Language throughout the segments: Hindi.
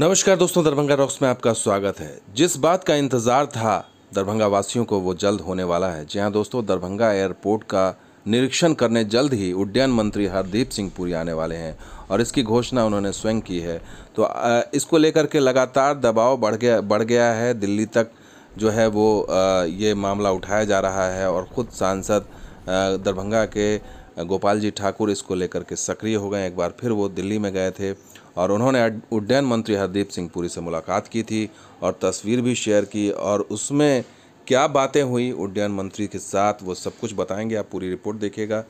नमस्कार दोस्तों दरभंगा रॉक्स में आपका स्वागत है जिस बात का इंतज़ार था दरभंगा वासियों को वो जल्द होने वाला है जी हाँ दोस्तों दरभंगा एयरपोर्ट का निरीक्षण करने जल्द ही उड्डयन मंत्री हरदीप सिंह पुरी आने वाले हैं और इसकी घोषणा उन्होंने स्वयं की है तो इसको लेकर के लगातार दबाव बढ़ गया बढ़ गया है दिल्ली तक जो है वो ये मामला उठाया जा रहा है और ख़ुद सांसद दरभंगा के गोपाल जी ठाकुर इसको लेकर के सक्रिय हो गए एक बार फिर वो दिल्ली में गए थे और उन्होंने उड्डयन मंत्री हरदीप सिंह पुरी से मुलाकात की थी और तस्वीर भी शेयर की और उसमें क्या बातें हुई उड्डयन मंत्री के साथ वो सब कुछ बताएंगे आप पूरी रिपोर्ट देखेगा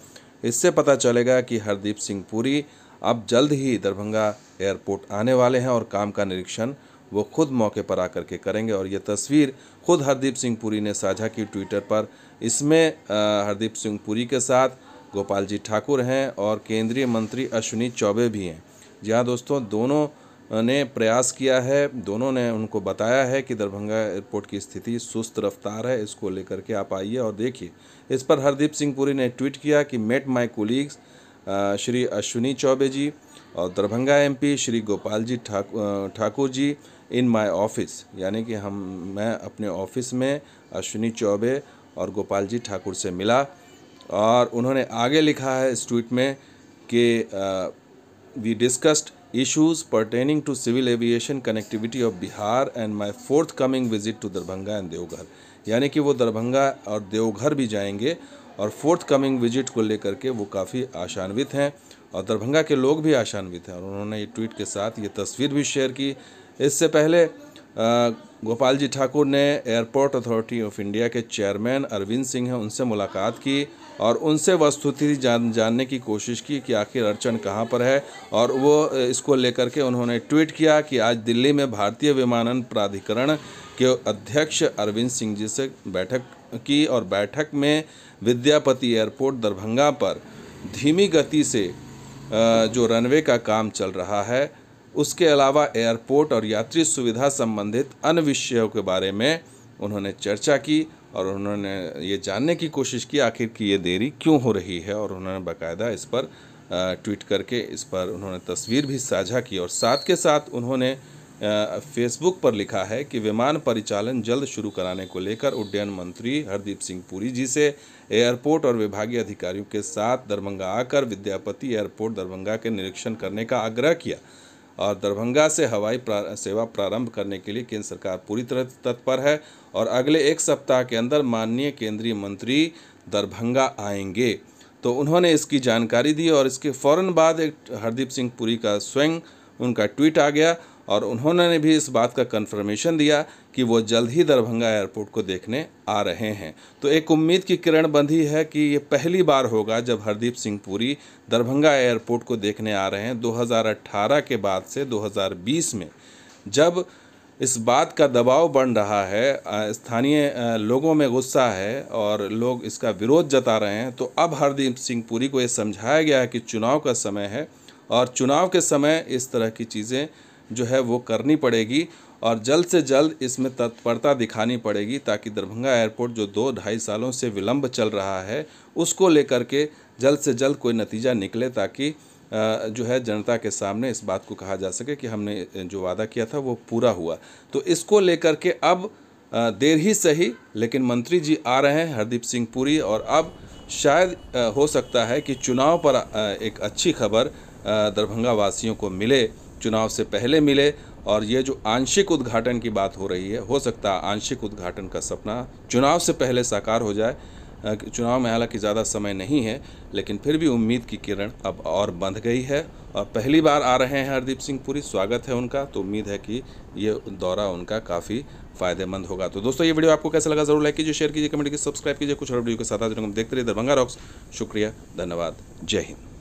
इससे पता चलेगा कि हरदीप सिंह पुरी अब जल्द ही दरभंगा एयरपोर्ट आने वाले हैं और काम का निरीक्षण वो खुद मौके पर आकर के करेंगे और ये तस्वीर खुद हरदीप सिंह पुरी ने साझा की ट्विटर पर इसमें हरदीप सिंह पुरी के साथ गोपाल जी ठाकुर हैं और केंद्रीय मंत्री अश्विनी चौबे भी हैं जी हाँ दोस्तों दोनों ने प्रयास किया है दोनों ने उनको बताया है कि दरभंगा एयरपोर्ट की स्थिति सुस्त रफ्तार है इसको लेकर के आप आइए और देखिए इस पर हरदीप सिंह पुरी ने ट्वीट किया कि met my colleagues Shri Ashwini Choubey ji और Darbhanga MP Shri Gopal ji Thakur Thakur ji in my office यानी कि हम मैं अपने ऑफिस में अश्विनी चौबे और गोपाल जी ठाकुर से मिला और उन्होंने आगे लिखा है इस ट्वीट में कि we discussed issues pertaining to civil aviation connectivity of Bihar and my forthcoming visit to Darbhanga and Deoghar. यानी कि वो दरभंगा और देवघर भी जाएंगे और फोर्थ कमिंग विजिट को लेकर के वो काफ़ी आशान्वित हैं और दरभंगा के लोग भी आशान्वित हैं और उन्होंने ये ट्वीट के साथ ये तस्वीर भी शेयर की इससे पहले गोपाल जी ठाकुर ने एयरपोर्ट अथॉरिटी ऑफ इंडिया के चेयरमैन अरविंद सिंह हैं उनसे मुलाकात की और उनसे वस्तुति जान जानने की कोशिश की कि आखिर अड़चन कहाँ पर है और वो इसको लेकर के उन्होंने ट्वीट किया कि आज दिल्ली में भारतीय विमानन प्राधिकरण के अध्यक्ष अरविंद सिंह जी से बैठक की और बैठक में विद्यापति एयरपोर्ट दरभंगा पर धीमी गति से जो रनवे का काम चल रहा है उसके अलावा एयरपोर्ट और यात्री सुविधा संबंधित अन्य विषयों के बारे में उन्होंने चर्चा की और उन्होंने ये जानने की कोशिश की आखिर की ये देरी क्यों हो रही है और उन्होंने बाकायदा इस पर ट्वीट करके इस पर उन्होंने तस्वीर भी साझा की और साथ के साथ उन्होंने फेसबुक पर लिखा है कि विमान परिचालन जल्द शुरू कराने को लेकर उड्डयन मंत्री हरदीप सिंह पुरी जी से एयरपोर्ट और विभागीय अधिकारियों के साथ दरभंगा आकर विद्यापति एयरपोर्ट दरभंगा के निरीक्षण करने का आग्रह किया और दरभंगा से हवाई प्रा, सेवा प्रारंभ करने के लिए केंद्र सरकार पूरी तरह तत्पर है और अगले एक सप्ताह के अंदर माननीय केंद्रीय मंत्री दरभंगा आएंगे तो उन्होंने इसकी जानकारी दी और इसके फौरन बाद एक हरदीप सिंह पुरी का स्वयं उनका ट्वीट आ गया और उन्होंने भी इस बात का कन्फर्मेशन दिया कि वो जल्द ही दरभंगा एयरपोर्ट को देखने आ रहे हैं तो एक उम्मीद की किरण बंधी है कि ये पहली बार होगा जब हरदीप सिंह पुरी दरभंगा एयरपोर्ट को देखने आ रहे हैं 2018 के बाद से 2020 में जब इस बात का दबाव बन रहा है स्थानीय लोगों में गुस्सा है और लोग इसका विरोध जता रहे हैं तो अब हरदीप सिंह पुरी को ये समझाया गया है कि चुनाव का समय है और चुनाव के समय इस तरह की चीज़ें जो है वो करनी पड़ेगी और जल्द से जल्द इसमें तत्परता दिखानी पड़ेगी ताकि दरभंगा एयरपोर्ट जो दो ढाई सालों से विलंब चल रहा है उसको लेकर के जल्द से जल्द कोई नतीजा निकले ताकि जो है जनता के सामने इस बात को कहा जा सके कि हमने जो वादा किया था वो पूरा हुआ तो इसको लेकर के अब देर ही सही लेकिन मंत्री जी आ रहे हैं हरदीप सिंह पुरी और अब शायद हो सकता है कि चुनाव पर एक अच्छी खबर दरभंगा वासियों को मिले चुनाव से पहले मिले और ये जो आंशिक उद्घाटन की बात हो रही है हो सकता है आंशिक उद्घाटन का सपना चुनाव से पहले साकार हो जाए चुनाव में हालांकि ज़्यादा समय नहीं है लेकिन फिर भी उम्मीद की किरण अब और बंध गई है और पहली बार आ रहे हैं हरदीप सिंह पुरी स्वागत है उनका तो उम्मीद है कि ये दौरा उनका काफ़ी फायदेमंद होगा तो दोस्तों ये वीडियो आपको कैसा लगा जरूर लाइक कीजिए शेयर कीजिए कमेंट कीजिए सब्सक्राइब कीजिए कुछ और वीडियो के साथ आज हम देखते रहिए दरभंगा रॉक्स शुक्रिया धन्यवाद जय हिंद